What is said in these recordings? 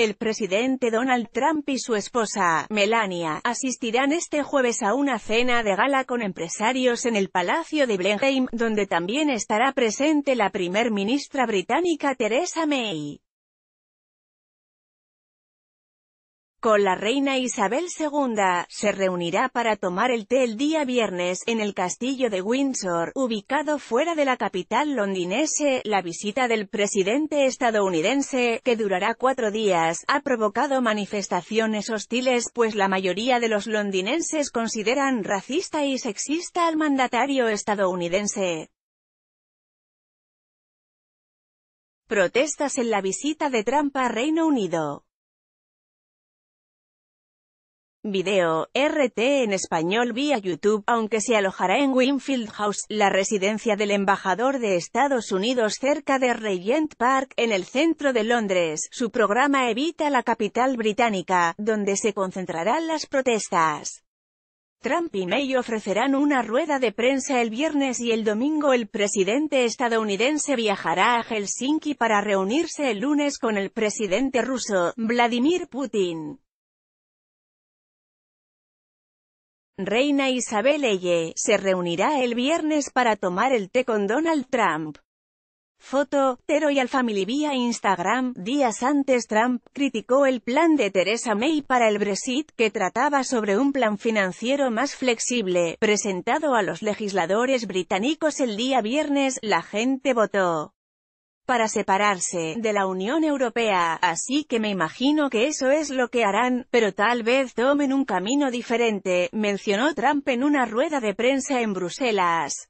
El presidente Donald Trump y su esposa, Melania, asistirán este jueves a una cena de gala con empresarios en el Palacio de Blenheim, donde también estará presente la primer ministra británica Theresa May. con la reina Isabel II, se reunirá para tomar el té el día viernes, en el castillo de Windsor, ubicado fuera de la capital londinense. La visita del presidente estadounidense, que durará cuatro días, ha provocado manifestaciones hostiles, pues la mayoría de los londinenses consideran racista y sexista al mandatario estadounidense. Protestas en la visita de Trump a Reino Unido Video RT en español vía YouTube, aunque se alojará en Winfield House, la residencia del embajador de Estados Unidos cerca de Regent Park, en el centro de Londres. Su programa evita la capital británica, donde se concentrarán las protestas. Trump y May ofrecerán una rueda de prensa el viernes y el domingo el presidente estadounidense viajará a Helsinki para reunirse el lunes con el presidente ruso, Vladimir Putin. Reina Isabel Eye, se reunirá el viernes para tomar el té con Donald Trump. Foto, Tero y Family vía Instagram, días antes Trump criticó el plan de Theresa May para el Brexit, que trataba sobre un plan financiero más flexible, presentado a los legisladores británicos el día viernes, la gente votó para separarse de la Unión Europea, así que me imagino que eso es lo que harán, pero tal vez tomen un camino diferente, mencionó Trump en una rueda de prensa en Bruselas.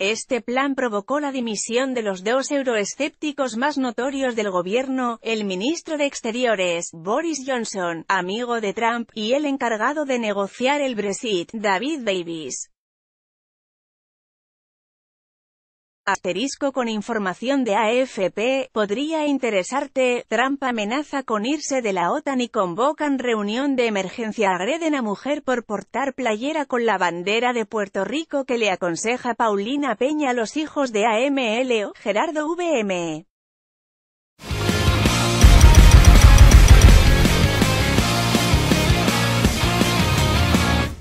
Este plan provocó la dimisión de los dos euroescépticos más notorios del gobierno, el ministro de Exteriores, Boris Johnson, amigo de Trump, y el encargado de negociar el Brexit, David Davis. Asterisco con información de AFP, podría interesarte, Trump amenaza con irse de la OTAN y convocan reunión de emergencia agreden a mujer por portar playera con la bandera de Puerto Rico que le aconseja Paulina Peña a los hijos de AMLO, Gerardo V.M.